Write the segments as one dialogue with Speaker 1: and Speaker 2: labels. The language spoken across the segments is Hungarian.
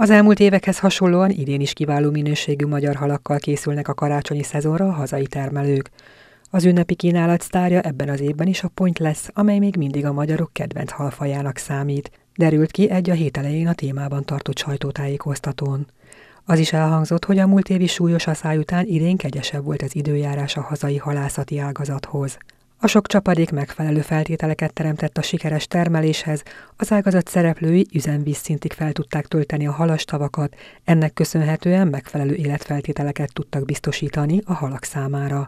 Speaker 1: Az elmúlt évekhez hasonlóan idén is kiváló minőségű magyar halakkal készülnek a karácsonyi szezonra a hazai termelők. Az ünnepi kínálat sztárja ebben az évben is a pont lesz, amely még mindig a magyarok kedvenc halfajának számít, derült ki egy a hét elején a témában tartott sajtótájékoztatón. Az is elhangzott, hogy a múlt évi súlyos asszály után idén kegyesebb volt az időjárás a hazai halászati ágazathoz. A sok csapadék megfelelő feltételeket teremtett a sikeres termeléshez, az ágazat szereplői üzemvízszintig fel tudták tölteni a halastavakat. ennek köszönhetően megfelelő életfeltételeket tudtak biztosítani a halak számára.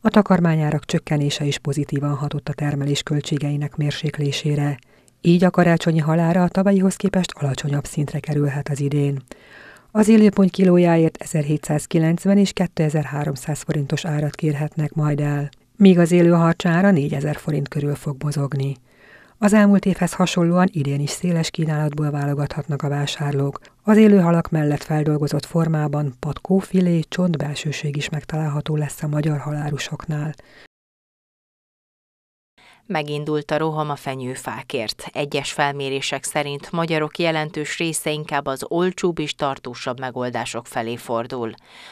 Speaker 1: A takarmányárak csökkenése is pozitívan hatott a termelés költségeinek mérséklésére. Így a karácsonyi halára a tavalyihoz képest alacsonyabb szintre kerülhet az idén. Az élőpont kilójáért 1790 és 2300 forintos árat kérhetnek majd el míg az élő harcsára 4000 forint körül fog mozogni. Az elmúlt évhez hasonlóan idén is széles kínálatból válogathatnak a vásárlók. Az élő halak mellett feldolgozott formában patkófilé, csontbelsőség is megtalálható lesz a magyar halárusoknál
Speaker 2: megindult a roham a fenyőfákért. Egyes felmérések szerint magyarok jelentős része inkább az olcsóbb és tartósabb megoldások felé fordul.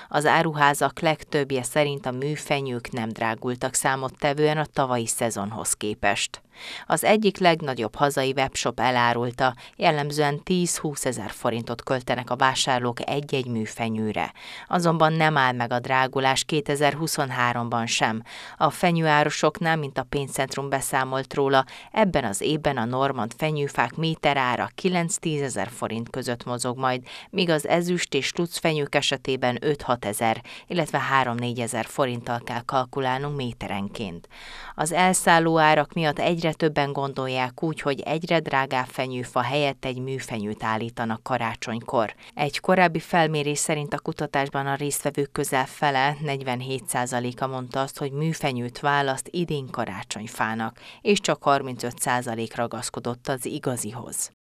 Speaker 2: Az áruházak legtöbbje szerint a műfenyők nem drágultak számottevően a tavalyi szezonhoz képest. Az egyik legnagyobb hazai webshop elárulta, jellemzően 10-20 ezer forintot költenek a vásárlók egy-egy műfenyőre. Azonban nem áll meg a drágulás 2023-ban sem. A fenyőárosoknál, mint a pénzcentrum beszámolt róla, ebben az évben a normand fenyőfák méterára 9-10 ezer forint között mozog majd, míg az ezüst és fenyők esetében 5-6 ezer, illetve 3-4 ezer forinttal kell kalkulálnunk méterenként. Az elszálló árak miatt egy egyre többen gondolják úgy, hogy egyre drágább fenyőfa helyett egy műfenyőt állítanak karácsonykor. Egy korábbi felmérés szerint a kutatásban a résztvevők közel fele, 47%-a mondta azt, hogy műfenyőt választ idén karácsonyfának, és csak 35% ragaszkodott az igazihoz.